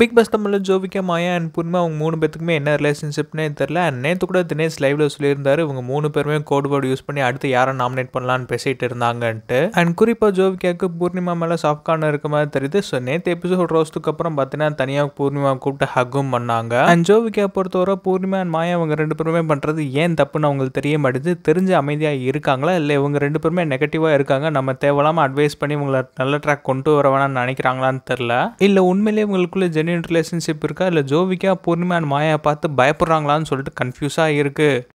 big pass தமிழில் ஜோவிகா மாயா and புன்மா அவங்க மூணு பேத்துக்குமே என்ன ரிலேஷன்ஷிப்னே தெரில அண்ட் நேற்று கூட தினேஷ் லைவ்ல சொல்லியிருந்தாரு இவங்க மூணு பேருமே கோட் வேர்டு யூஸ் பண்ணி அடுத்து யாரை நாமினேட் பண்ணலான்னு பேசிட்டு இருந்தாங்கன்ட்டு அண்ட் குறிப்பாக ஜோவிகாவுக்கு பூர்ணிமா மேலே சாஃப்ட் கார்னர் இருக்க மாதிரி தெரியுது ஸோ நேற்று எபிசோட் ரோஸ்துக்கு அப்புறம் பார்த்தீங்கன்னா தனியாக பூர்ணிமா கூப்பிட்டு ஹக்கும் பண்ணாங்க அண்ட் ஜோவிகா பொறுத்தவரை பூர்ணிமா அண்ட் மாயா அவங்க ரெண்டு பேருமே பண்ணுறது ஏன் தப்புன்னு அவங்களுக்கு தெரிய மாட்டேது தெரிஞ்சு அமைதியாக இருக்காங்களா இல்லை இவங்க ரெண்டு பேருமே நெகட்டிவாக இருக்காங்க நம்ம தேவையில்லாமல் அட்வைஸ் பண்ணி இவங்களை நல்ல ட்ராக் கொண்டு வர வேணாம்னு நினைக்கிறாங்களான்னு தெரில இல்லை உண்மையிலேயே உங்களுக்குள்ள ஜென்யூன் ரிலேஷன்ஷிப் இருக்கா இல்லை ஜோவிக்கா பூர்ணிமா அண்ட் மாயா பார்த்து பயப்படுறாங்களான்னு சொல்லிட்டு கன்ஃபியூஸாக இருக்குது